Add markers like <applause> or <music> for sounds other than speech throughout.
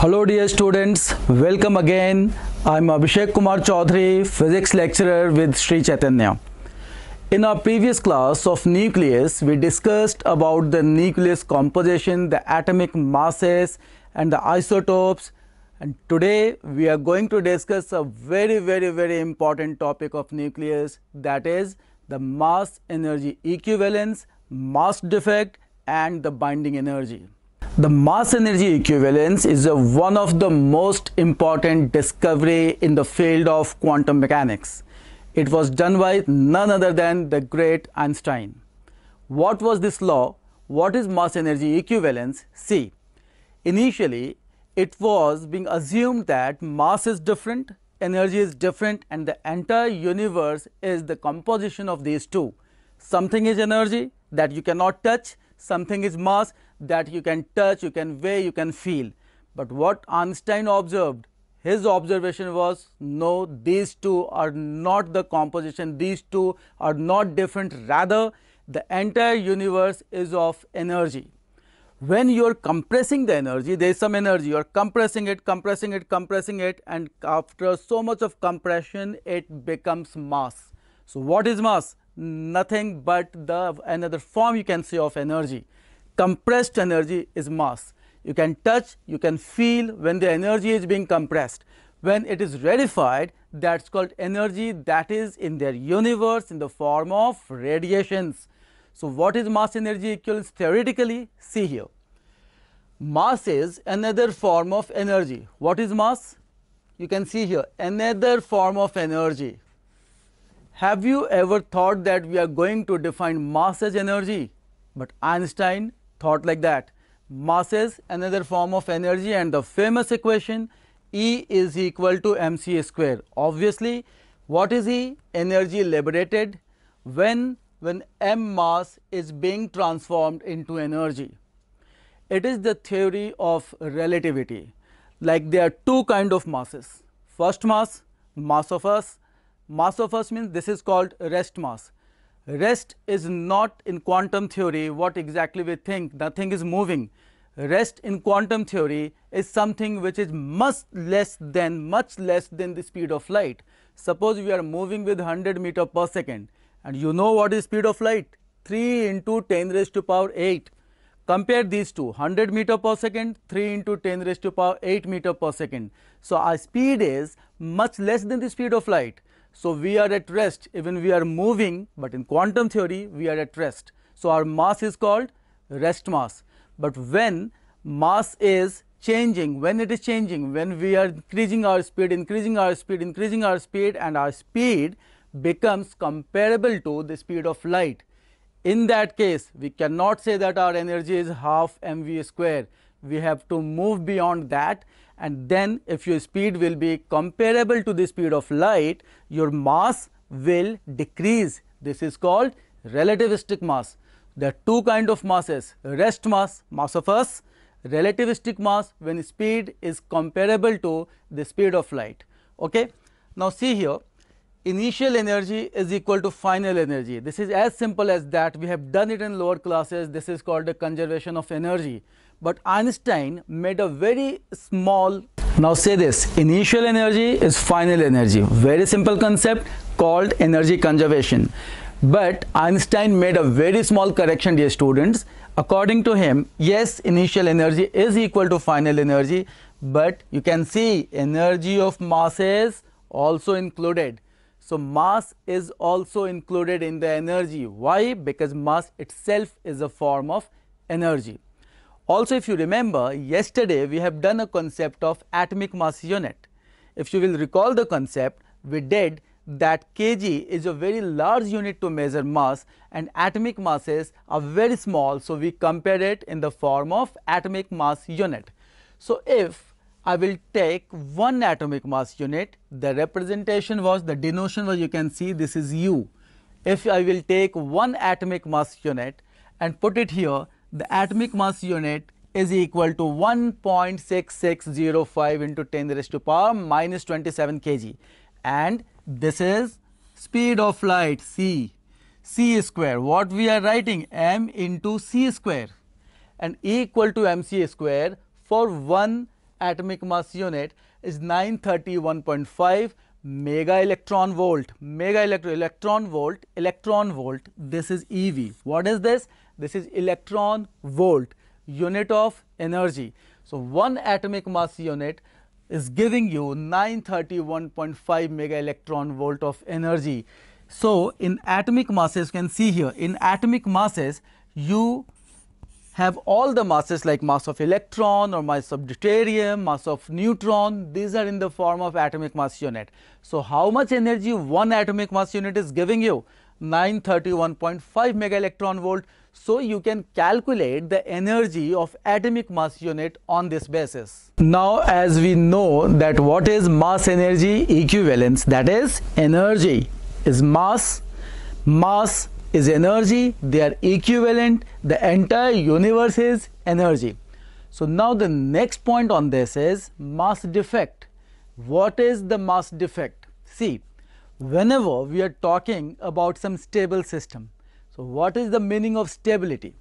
Hello dear students, welcome again. I am Abhishek Kumar Chaudhary, physics lecturer with Sri Chaitanya. In our previous class of nucleus, we discussed about the nucleus composition, the atomic masses and the isotopes. And today we are going to discuss a very, very, very important topic of nucleus that is the mass energy equivalence, mass defect and the binding energy. The mass energy equivalence is a, one of the most important discovery in the field of quantum mechanics. It was done by none other than the great Einstein. What was this law? What is mass energy equivalence? See, initially it was being assumed that mass is different, energy is different and the entire universe is the composition of these two. Something is energy that you cannot touch, something is mass that you can touch, you can weigh, you can feel. But what Einstein observed, his observation was no, these two are not the composition, these two are not different, rather the entire universe is of energy. When you are compressing the energy, there is some energy, you are compressing it, compressing it, compressing it and after so much of compression, it becomes mass. So, what is mass? Nothing but the another form you can say of energy compressed energy is mass. You can touch, you can feel when the energy is being compressed. When it is rarefied, that's called energy that is in their universe in the form of radiations. So, what is mass energy equivalence theoretically? See here. Mass is another form of energy. What is mass? You can see here another form of energy. Have you ever thought that we are going to define mass as energy? But Einstein thought like that. Mass is another form of energy and the famous equation E is equal to mc square. Obviously, what is E? Energy liberated when, when m mass is being transformed into energy. It is the theory of relativity. Like there are two kind of masses. First mass, mass of us. Mass of us means this is called rest mass Rest is not in quantum theory what exactly we think, nothing is moving. Rest in quantum theory is something which is much less than, much less than the speed of light. Suppose we are moving with 100 meter per second and you know what is speed of light? 3 into 10 raised to power 8. Compare these two, 100 meter per second, 3 into 10 raised to power 8 meter per second. So, our speed is much less than the speed of light. So, we are at rest even we are moving, but in quantum theory we are at rest. So, our mass is called rest mass, but when mass is changing, when it is changing, when we are increasing our speed, increasing our speed, increasing our speed and our speed becomes comparable to the speed of light. In that case, we cannot say that our energy is half mv square. We have to move beyond that and then if your speed will be comparable to the speed of light, your mass will decrease. This is called relativistic mass. There are two kind of masses, rest mass, mass of us, relativistic mass when speed is comparable to the speed of light. Okay? Now, see here initial energy is equal to final energy. This is as simple as that. We have done it in lower classes. This is called the conservation of energy but Einstein made a very small now say this initial energy is final energy very simple concept called energy conservation but Einstein made a very small correction dear students according to him yes initial energy is equal to final energy but you can see energy of masses also included so mass is also included in the energy why because mass itself is a form of energy also, if you remember, yesterday we have done a concept of atomic mass unit. If you will recall the concept, we did that kg is a very large unit to measure mass and atomic masses are very small. So, we compare it in the form of atomic mass unit. So, if I will take one atomic mass unit, the representation was the denotation was you can see this is u. If I will take one atomic mass unit and put it here, the atomic mass unit is equal to 1.6605 into 10 to the power minus 27 kg and this is speed of light c c square what we are writing m into c square and equal to mc square for one atomic mass unit is 931.5 mega electron volt mega electro electron volt electron volt this is ev what is this this is electron volt, unit of energy. So one atomic mass unit is giving you 931.5 mega electron volt of energy. So in atomic masses, you can see here, in atomic masses, you have all the masses like mass of electron or mass of deuterium, mass of neutron, these are in the form of atomic mass unit. So how much energy one atomic mass unit is giving you? 931.5 mega electron volt. So, you can calculate the energy of atomic mass unit on this basis. Now, as we know that what is mass energy equivalence that is energy is mass, mass is energy, they are equivalent, the entire universe is energy. So, now the next point on this is mass defect. What is the mass defect? See, whenever we are talking about some stable system, so, what is the meaning of stability?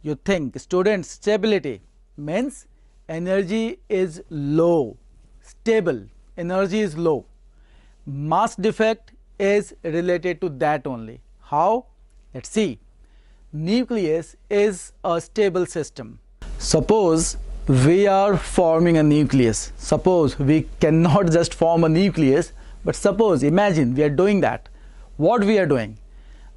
You think students stability means energy is low, stable, energy is low. Mass defect is related to that only. How? Let's see. Nucleus is a stable system. Suppose we are forming a nucleus. Suppose we cannot just form a nucleus, but suppose imagine we are doing that. What we are doing?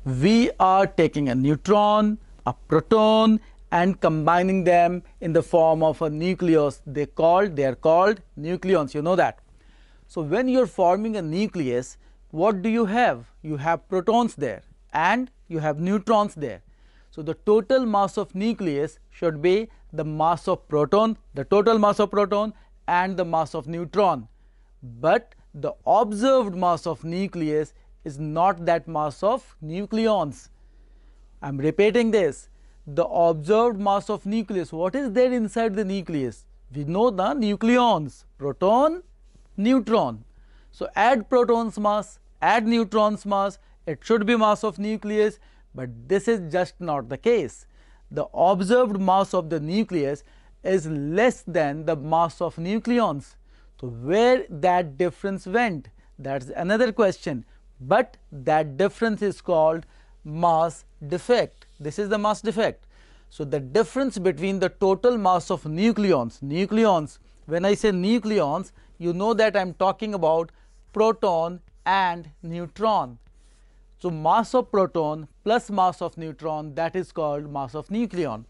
we are taking a neutron, a proton and combining them in the form of a nucleus. They called, they are called nucleons, you know that. So, when you are forming a nucleus, what do you have? You have protons there and you have neutrons there. So, the total mass of nucleus should be the mass of proton, the total mass of proton and the mass of neutron. But the observed mass of nucleus is not that mass of nucleons. I am repeating this. The observed mass of nucleus, what is there inside the nucleus? We know the nucleons, proton, neutron. So, add proton's mass, add neutron's mass, it should be mass of nucleus, but this is just not the case. The observed mass of the nucleus is less than the mass of nucleons. So, where that difference went? That is another question but that difference is called mass defect. This is the mass defect. So, the difference between the total mass of nucleons, nucleons, when I say nucleons, you know that I am talking about proton and neutron. So, mass of proton plus mass of neutron that is called mass of nucleon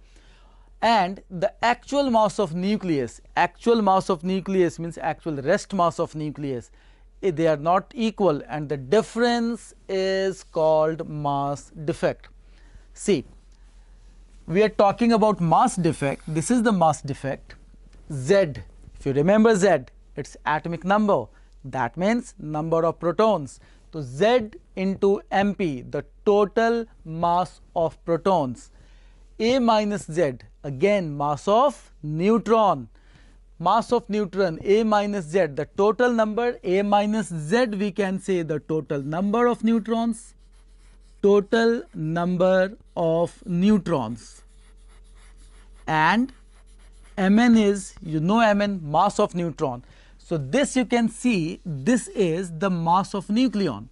and the actual mass of nucleus, actual mass of nucleus means actual rest mass of nucleus Eh, they are not equal and the difference is called mass defect. See, we are talking about mass defect. This is the mass defect. Z, if you remember Z, it's atomic number. That means number of protons. So, Z into MP, the total mass of protons. A minus Z, again mass of neutron mass of neutron A minus Z, the total number A minus Z, we can say the total number of neutrons, total number of neutrons. And Mn is, you know Mn, mass of neutron. So this you can see, this is the mass of nucleon.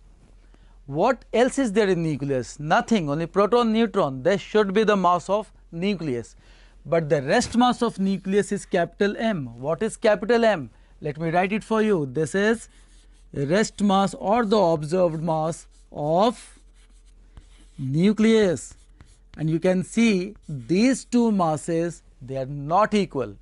What else is there in nucleus? Nothing, only proton, neutron. This should be the mass of nucleus but the rest mass of nucleus is capital M. What is capital M? Let me write it for you. This is rest mass or the observed mass of nucleus. And you can see these two masses, they are not equal.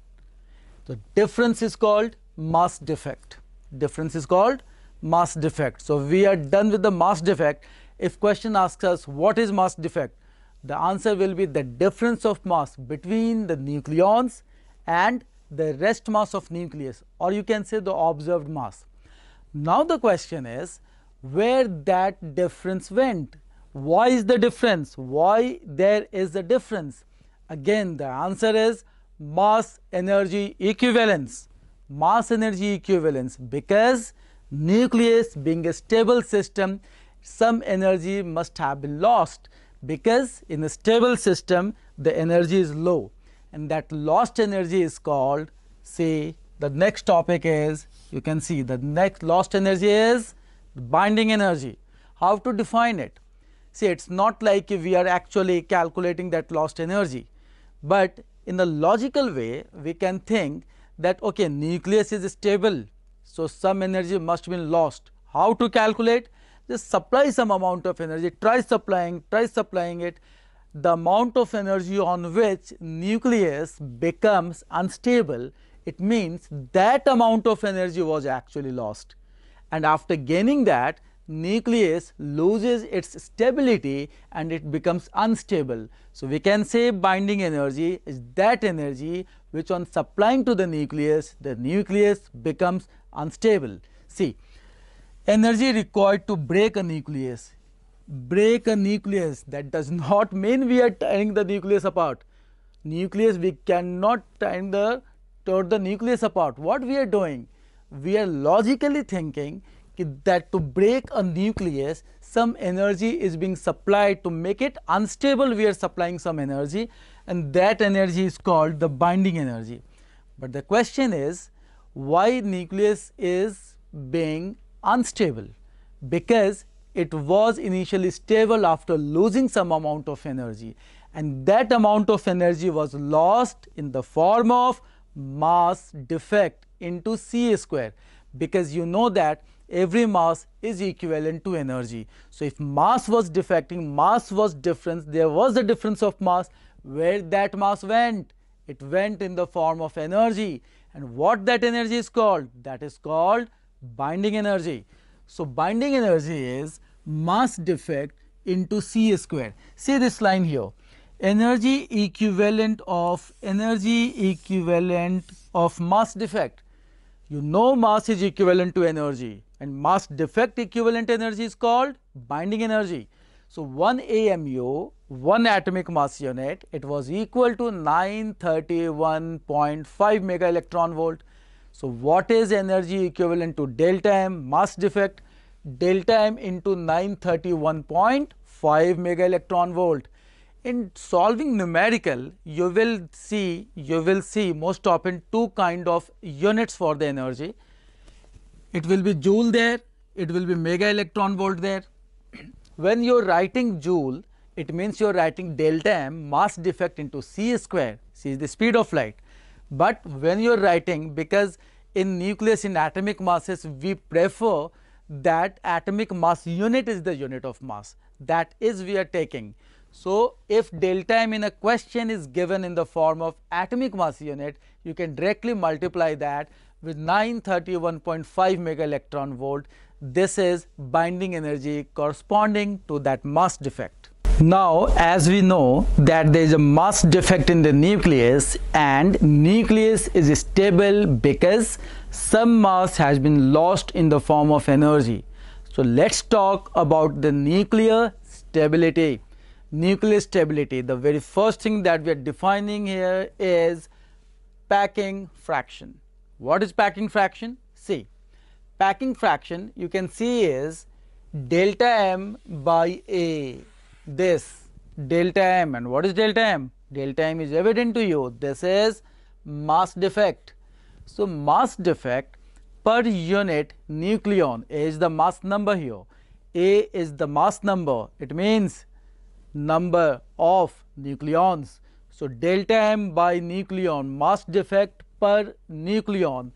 The difference is called mass defect. Difference is called mass defect. So, we are done with the mass defect. If question asks us what is mass defect, the answer will be the difference of mass between the nucleons and the rest mass of nucleus or you can say the observed mass. Now, the question is where that difference went, why is the difference, why there is a difference? Again the answer is mass energy equivalence, mass energy equivalence because nucleus being a stable system some energy must have been lost because in a stable system the energy is low and that lost energy is called say the next topic is you can see the next lost energy is binding energy how to define it see it's not like we are actually calculating that lost energy but in a logical way we can think that okay nucleus is stable so some energy must be lost how to calculate just supply some amount of energy, try supplying, try supplying it, the amount of energy on which nucleus becomes unstable, it means that amount of energy was actually lost. And after gaining that, nucleus loses its stability and it becomes unstable. So, we can say binding energy is that energy which on supplying to the nucleus, the nucleus becomes unstable. See, energy required to break a nucleus. Break a nucleus that does not <laughs> mean we are tearing the nucleus apart. Nucleus we cannot tear the tear the nucleus apart. What we are doing? We are logically thinking that to break a nucleus some energy is being supplied to make it unstable we are supplying some energy and that energy is called the binding energy. But the question is why nucleus is being unstable because it was initially stable after losing some amount of energy and that amount of energy was lost in the form of mass defect into C square because you know that every mass is equivalent to energy. So, if mass was defecting, mass was difference, there was a difference of mass, where that mass went? It went in the form of energy and what that energy is called? That is called binding energy. So, binding energy is mass defect into C square. See this line here energy equivalent of energy equivalent of mass defect. You know mass is equivalent to energy and mass defect equivalent energy is called binding energy. So, 1 AMU, 1 atomic mass unit, it was equal to 931.5 mega electron volt. So, what is energy equivalent to delta m mass defect? Delta m into 931.5 mega electron volt. In solving numerical, you will see, you will see most often two kind of units for the energy. It will be joule there, it will be mega electron volt there. <clears throat> when you are writing joule, it means you are writing delta m mass defect into c square, c is the speed of light but when you are writing, because in nucleus in atomic masses, we prefer that atomic mass unit is the unit of mass that is we are taking. So, if delta m in a question is given in the form of atomic mass unit, you can directly multiply that with 931.5 mega electron volt. This is binding energy corresponding to that mass defect. Now as we know that there is a mass defect in the nucleus and nucleus is stable because some mass has been lost in the form of energy. So let's talk about the nuclear stability. Nuclear stability, the very first thing that we are defining here is packing fraction. What is packing fraction? See, packing fraction you can see is delta m by A this delta m and what is delta m? Delta m is evident to you this is mass defect. So, mass defect per unit nucleon is the mass number here A is the mass number it means number of nucleons. So, delta m by nucleon mass defect per nucleon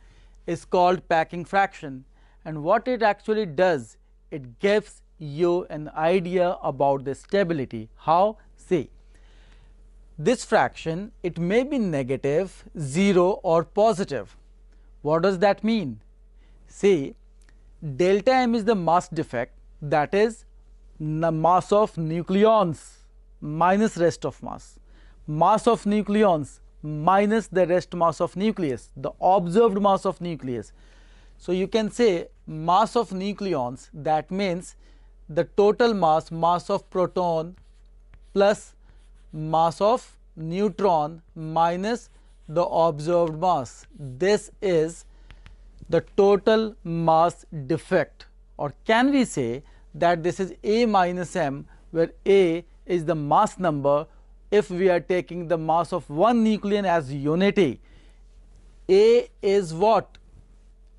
is called packing fraction and what it actually does it gives you an idea about the stability. How? See, this fraction it may be negative, 0 or positive. What does that mean? See, delta m is the mass defect that is the mass of nucleons minus rest of mass. Mass of nucleons minus the rest mass of nucleus, the observed mass of nucleus. So, you can say mass of nucleons that means the total mass, mass of proton plus mass of neutron minus the observed mass. This is the total mass defect or can we say that this is A minus m where A is the mass number if we are taking the mass of one nucleon as unity. A is what?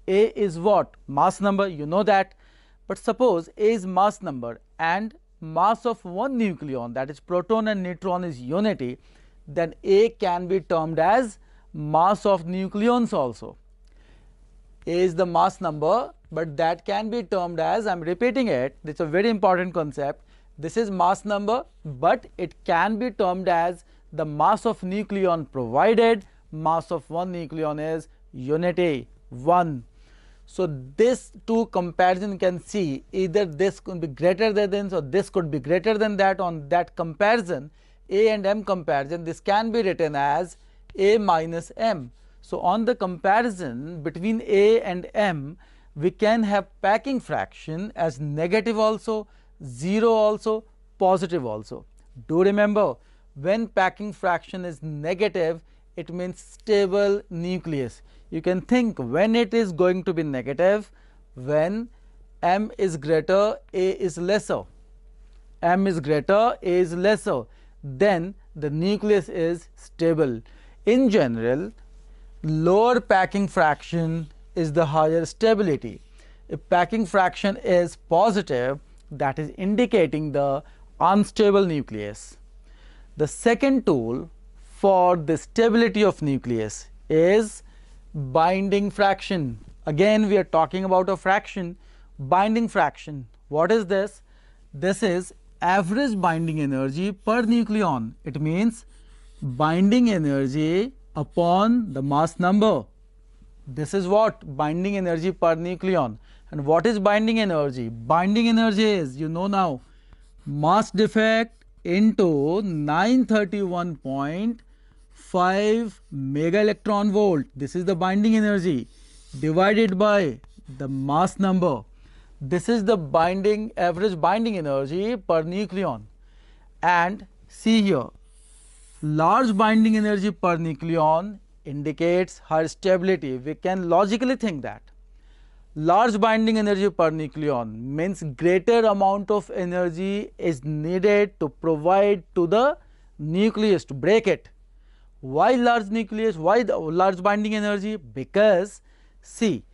A is what? Mass number you know that but suppose A is mass number and mass of one nucleon that is proton and neutron is unity, then A can be termed as mass of nucleons also. A is the mass number, but that can be termed as, I am repeating it, this is a very important concept. This is mass number, but it can be termed as the mass of nucleon provided mass of one nucleon is unity 1 so, this two comparison can see either this could be greater than this or this could be greater than that on that comparison A and M comparison this can be written as A minus M. So, on the comparison between A and M we can have packing fraction as negative also, 0 also, positive also. Do remember when packing fraction is negative it means stable nucleus you can think when it is going to be negative when m is greater a is lesser m is greater a is lesser then the nucleus is stable in general lower packing fraction is the higher stability if packing fraction is positive that is indicating the unstable nucleus the second tool for the stability of nucleus is binding fraction again we are talking about a fraction binding fraction what is this this is average binding energy per nucleon it means binding energy upon the mass number this is what binding energy per nucleon and what is binding energy binding energy is you know now mass defect into 931. point. 5 mega electron volt this is the binding energy divided by the mass number this is the binding average binding energy per nucleon and see here large binding energy per nucleon indicates her stability we can logically think that large binding energy per nucleon means greater amount of energy is needed to provide to the nucleus to break it why large nucleus? Why the large binding energy? Because see,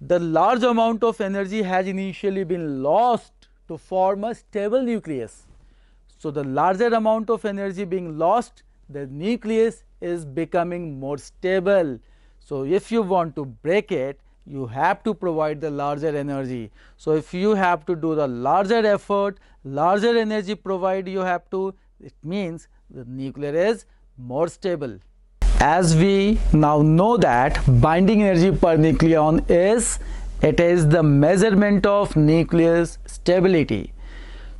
the large amount of energy has initially been lost to form a stable nucleus. So, the larger amount of energy being lost, the nucleus is becoming more stable. So, if you want to break it, you have to provide the larger energy. So, if you have to do the larger effort, larger energy provide you have to, it means the nuclear is more stable. As we now know that binding energy per nucleon is, it is the measurement of nucleus stability.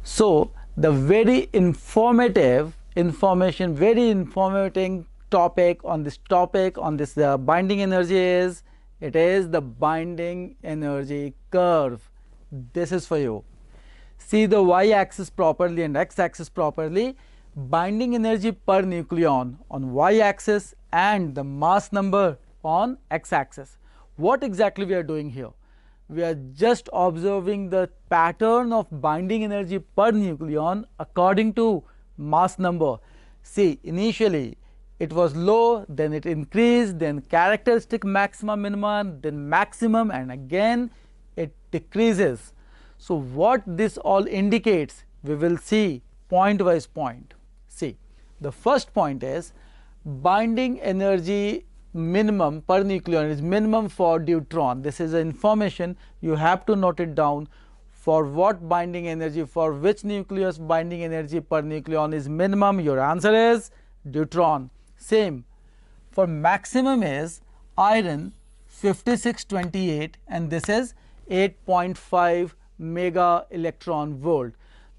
So the very informative information, very informative topic on this topic on this uh, binding energy is, it is the binding energy curve. This is for you. See the y axis properly and x axis properly binding energy per nucleon on y-axis and the mass number on x-axis. What exactly we are doing here? We are just observing the pattern of binding energy per nucleon according to mass number. See, initially it was low, then it increased, then characteristic maximum, minimum, then maximum and again it decreases. So, what this all indicates, we will see point wise point. The first point is binding energy minimum per nucleon is minimum for deuteron. This is information you have to note it down for what binding energy for which nucleus binding energy per nucleon is minimum your answer is deuteron same for maximum is iron 5628 and this is 8.5 mega electron volt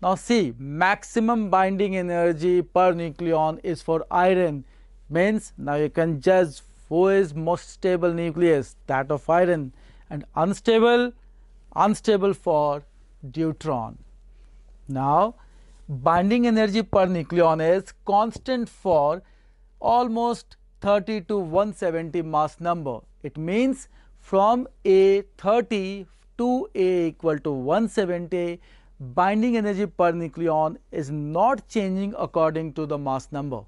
now see maximum binding energy per nucleon is for iron means now you can judge who is most stable nucleus that of iron and unstable unstable for deuteron. Now binding energy per nucleon is constant for almost 30 to 170 mass number. It means from A 30 to A equal to 170 binding energy per nucleon is not changing according to the mass number.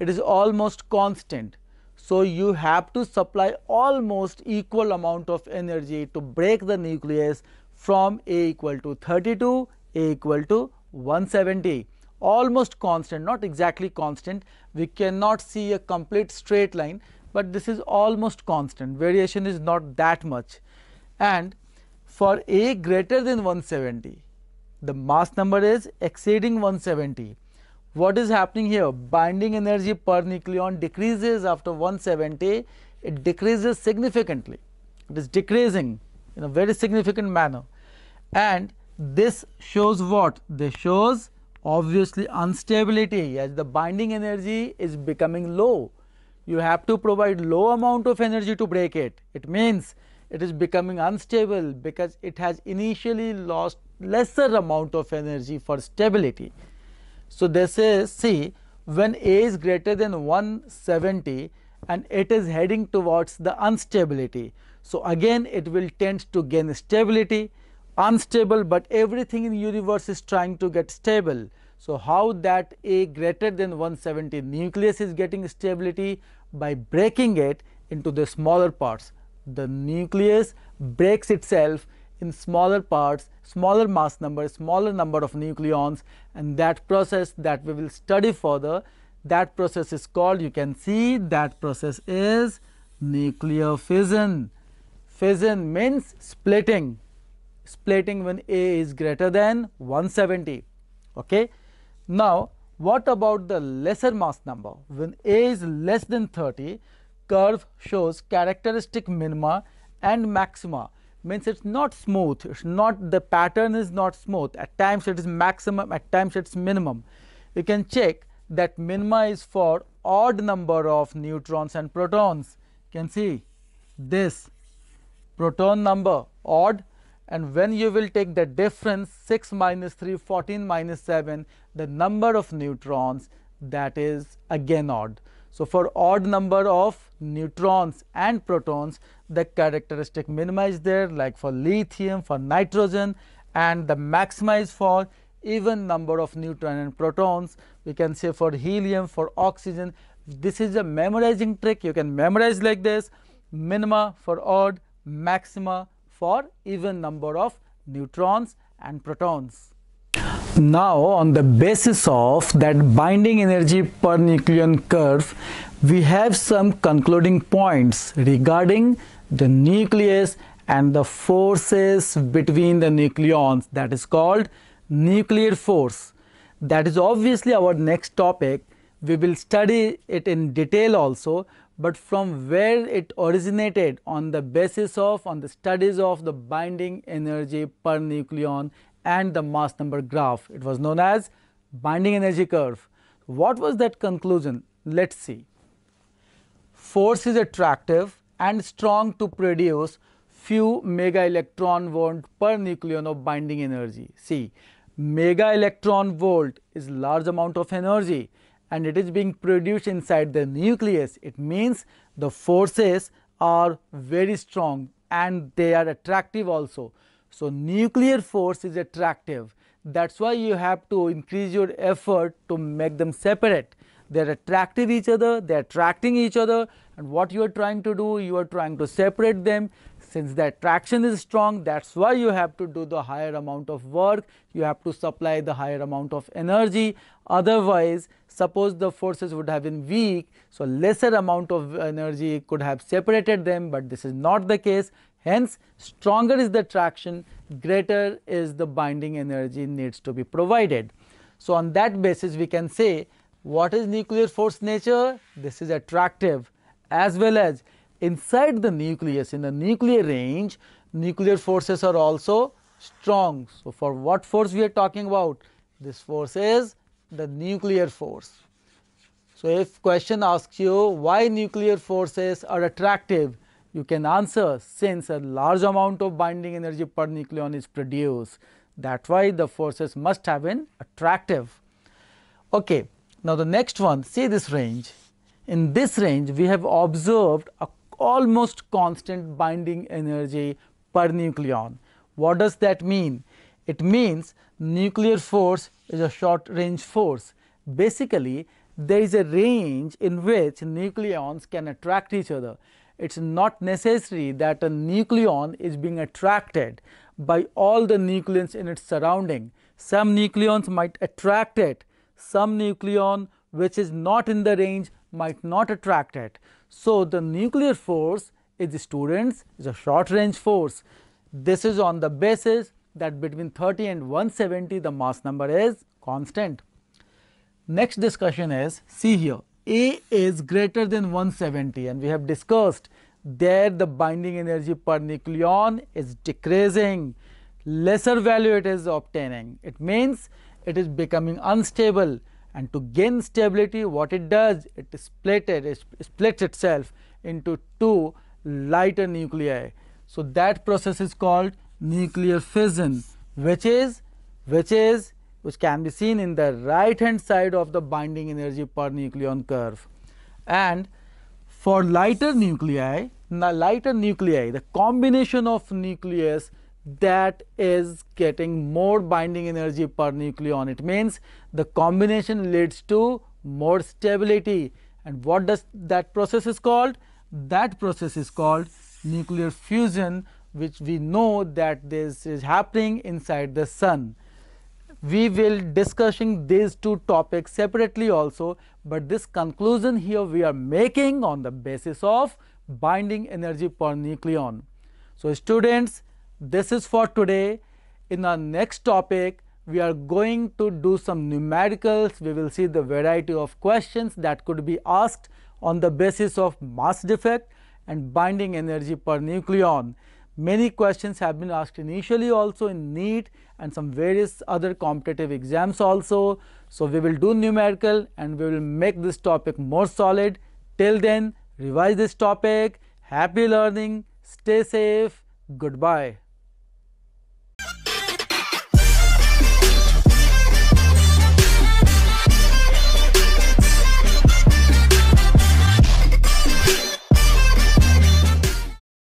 It is almost constant. So, you have to supply almost equal amount of energy to break the nucleus from A equal to 32, A equal to 170 almost constant not exactly constant we cannot see a complete straight line but this is almost constant variation is not that much and for A greater than 170 the mass number is exceeding 170 what is happening here binding energy per nucleon decreases after 170 it decreases significantly it is decreasing in a very significant manner and this shows what this shows obviously instability as the binding energy is becoming low you have to provide low amount of energy to break it it means it is becoming unstable because it has initially lost lesser amount of energy for stability. So, they say see when A is greater than 170 and it is heading towards the instability. So, again it will tend to gain stability unstable, but everything in universe is trying to get stable. So, how that A greater than 170 nucleus is getting stability by breaking it into the smaller parts. The nucleus breaks itself in smaller parts, smaller mass number, smaller number of nucleons and that process that we will study further that process is called you can see that process is nuclear fission. Fission means splitting, splitting when A is greater than 170. Okay. Now, what about the lesser mass number? When A is less than 30, curve shows characteristic minima and maxima means it's not smooth it's not the pattern is not smooth at times it is maximum at times it's minimum you can check that minima is for odd number of neutrons and protons you can see this proton number odd and when you will take the difference 6 minus 3 14 minus 7 the number of neutrons that is again odd. So, for odd number of neutrons and protons the characteristic minimize there like for lithium, for nitrogen and the maximize for even number of neutron and protons. We can say for helium, for oxygen, this is a memorizing trick. You can memorize like this, minima for odd, maxima for even number of neutrons and protons. Now, on the basis of that binding energy per nucleon curve, we have some concluding points regarding the nucleus and the forces between the nucleons that is called nuclear force that is obviously our next topic we will study it in detail also but from where it originated on the basis of on the studies of the binding energy per nucleon and the mass number graph it was known as binding energy curve what was that conclusion let's see force is attractive and strong to produce few mega electron volt per nucleon of binding energy. See, mega electron volt is large amount of energy and it is being produced inside the nucleus. It means the forces are very strong and they are attractive also. So, nuclear force is attractive. That is why you have to increase your effort to make them separate. They are attractive each other, they are attracting each other and what you are trying to do you are trying to separate them since the attraction is strong that's why you have to do the higher amount of work you have to supply the higher amount of energy otherwise suppose the forces would have been weak so lesser amount of energy could have separated them but this is not the case hence stronger is the traction greater is the binding energy needs to be provided so on that basis we can say what is nuclear force nature this is attractive as well as inside the nucleus in the nuclear range nuclear forces are also strong. So, for what force we are talking about? This force is the nuclear force. So, if question asks you why nuclear forces are attractive, you can answer since a large amount of binding energy per nucleon is produced. That's why the forces must have been attractive. Okay. Now, the next one see this range in this range we have observed a almost constant binding energy per nucleon. What does that mean? It means nuclear force is a short range force. Basically, there is a range in which nucleons can attract each other. It is not necessary that a nucleon is being attracted by all the nucleons in its surrounding. Some nucleons might attract it, some nucleon which is not in the range might not attract it. So, the nuclear force is the students is a short range force. This is on the basis that between 30 and 170 the mass number is constant. Next discussion is see here A is greater than 170 and we have discussed there the binding energy per nucleon is decreasing lesser value it is obtaining. It means it is becoming unstable and to gain stability what it does it split it, splits itself into two lighter nuclei. So, that process is called nuclear fission which is which is which can be seen in the right hand side of the binding energy per nucleon curve. And for lighter nuclei, lighter nuclei the combination of nucleus that is getting more binding energy per nucleon. It means the combination leads to more stability and what does that process is called? That process is called nuclear fusion which we know that this is happening inside the sun. We will discussing these two topics separately also, but this conclusion here we are making on the basis of binding energy per nucleon. So, students this is for today. In our next topic, we are going to do some numericals. We will see the variety of questions that could be asked on the basis of mass defect and binding energy per nucleon. Many questions have been asked initially also in NEET and some various other competitive exams also. So, we will do numerical and we will make this topic more solid. Till then, revise this topic. Happy learning. Stay safe. Goodbye.